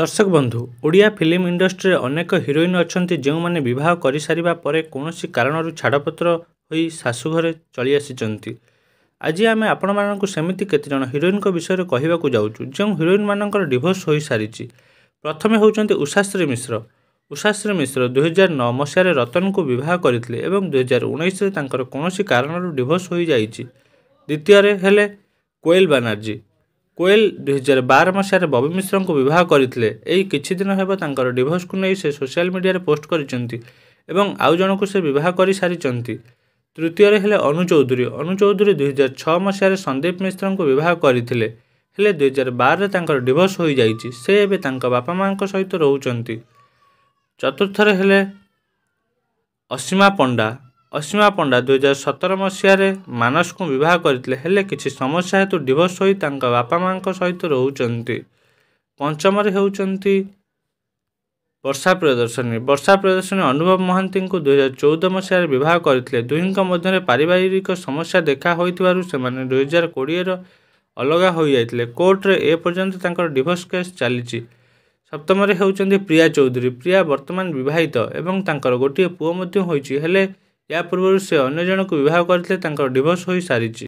ଦର୍ଶକ ବନ୍ଧୁ ଓଡ଼ିଆ ଫିଲ୍ମ ଇଣ୍ଡଷ୍ଟ୍ରିରେ ଅନେକ ହିରୋଇନ୍ ଅଛନ୍ତି ଯେଉଁମାନେ ବିବାହ କରିସାରିବା ପରେ କୌଣସି କାରଣରୁ ଛାଡ଼ପତ୍ର ହୋଇ ଶାଶୁଘରେ ଚଳି ଆସିଛନ୍ତି ଆଜି ଆମେ ଆପଣମାନଙ୍କୁ ସେମିତି କେତେଜଣ ହିରୋଇନ୍ଙ୍କ ବିଷୟରେ କହିବାକୁ ଯାଉଛୁ ଯେଉଁ ହିରୋଇନ୍ ମାନଙ୍କର ଡିଭୋର୍ସ ହୋଇସାରିଛି ପ୍ରଥମେ ହେଉଛନ୍ତି ଉଷାଶ୍ରୀ ମିଶ୍ର ଉଷାଶ୍ରୀ ମିଶ୍ର ଦୁଇହଜାର ନଅ ମସିହାରେ ରତନଙ୍କୁ ବିବାହ କରିଥିଲେ ଏବଂ ଦୁଇହଜାର ଉଣେଇଶରେ ତାଙ୍କର କୌଣସି କାରଣରୁ ଡିଭୋର୍ସ ହୋଇଯାଇଛି ଦ୍ୱିତୀୟରେ ହେଲେ କୋଏଲ ବାନାର୍ଜୀ କୋଏଲ ଦୁଇହଜାର ବାର ମସିହାରେ ବବି ମିଶ୍ରଙ୍କୁ ବିବାହ କରିଥିଲେ ଏହି କିଛି ଦିନ ହେବ ତାଙ୍କର ଡିଭୋର୍ସକୁ ନେଇ ସେ ସୋସିଆଲ ମିଡ଼ିଆରେ ପୋଷ୍ଟ କରିଛନ୍ତି ଏବଂ ଆଉ ଜଣଙ୍କୁ ସେ ବିବାହ କରିସାରିଛନ୍ତି ତୃତୀୟରେ ହେଲେ ଅନୁ ଚୌଧୁରୀ ଅନୁ ଚୌଧୁରୀ ଦୁଇହଜାର ଛଅ ମସିହାରେ ସନ୍ଦୀପ ମିଶ୍ରଙ୍କୁ ବିବାହ କରିଥିଲେ ହେଲେ ଦୁଇ ହଜାର ବାରରେ ତାଙ୍କର ଡିଭୋର୍ସ ହୋଇଯାଇଛି ସେ ଏବେ ତାଙ୍କ ବାପା ମାଆଙ୍କ ସହିତ ରହୁଛନ୍ତି ଚତୁର୍ଥରେ ହେଲେ ଅସୀମା ପଣ୍ଡା ଅସୀମା ପଣ୍ଡା ଦୁଇହଜାର ସତର ମସିହାରେ ମାନସଙ୍କୁ ବିବାହ କରିଥିଲେ ହେଲେ କିଛି ସମସ୍ୟା ହେତୁ ଡିଭୋର୍ସ ହୋଇ ତାଙ୍କ ବାପା ମାଆଙ୍କ ସହିତ ରହୁଛନ୍ତି ପଞ୍ଚମରେ ହେଉଛନ୍ତି ବର୍ଷା ପ୍ରିୟଦର୍ଶନୀ ବର୍ଷା ପ୍ରିୟଦର୍ଶନୀ ଅନୁଭବ ମହାନ୍ତିଙ୍କୁ ଦୁଇହଜାର ଚଉଦ ମସିହାରେ ବିବାହ କରିଥିଲେ ଦୁହିଁଙ୍କ ମଧ୍ୟରେ ପାରିବାରିକ ସମସ୍ୟା ଦେଖା ହୋଇଥିବାରୁ ସେମାନେ ଦୁଇହଜାର କୋଡ଼ିଏର ଅଲଗା ହୋଇଯାଇଥିଲେ କୋର୍ଟରେ ଏ ପର୍ଯ୍ୟନ୍ତ ତାଙ୍କର ଡିଭୋର୍ସ କେସ୍ ଚାଲିଛି ସପ୍ତମରେ ହେଉଛନ୍ତି ପ୍ରିୟା ଚୌଧୁରୀ ପ୍ରିୟା ବର୍ତ୍ତମାନ ବିବାହିତ ଏବଂ ତାଙ୍କର ଗୋଟିଏ ପୁଅ ମଧ୍ୟ ହୋଇଛି ହେଲେ ଏହା ପୂର୍ବରୁ ସେ ଅନ୍ୟ ଜଣକୁ ବିବାହ କରିଥିଲେ ତାଙ୍କର ଡିଭୋର୍ସ ହୋଇସାରିଛି